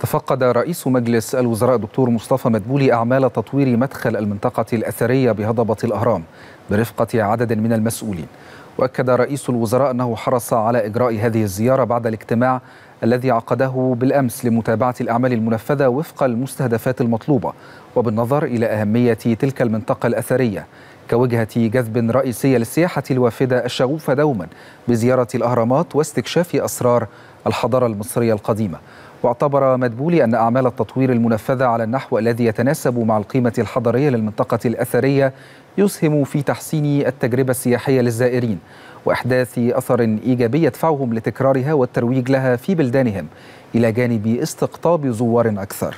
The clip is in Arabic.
تفقد رئيس مجلس الوزراء دكتور مصطفى مدبولي أعمال تطوير مدخل المنطقة الأثرية بهضبة الأهرام برفقة عدد من المسؤولين وأكد رئيس الوزراء أنه حرص على إجراء هذه الزيارة بعد الاجتماع الذي عقده بالأمس لمتابعة الأعمال المنفذة وفق المستهدفات المطلوبة وبالنظر إلى أهمية تلك المنطقة الأثرية كوجهة جذب رئيسية للسياحة الوافدة الشغوفة دوما بزيارة الأهرامات واستكشاف أسرار الحضارة المصرية القديمة واعتبر مدبولي أن أعمال التطوير المنفذة على النحو الذي يتناسب مع القيمة الحضارية للمنطقة الأثرية يسهم في تحسين التجربة السياحية للزائرين وإحداث أثر إيجابي يدفعهم لتكرارها والترويج لها في بلدانهم إلى جانب استقطاب زوار أكثر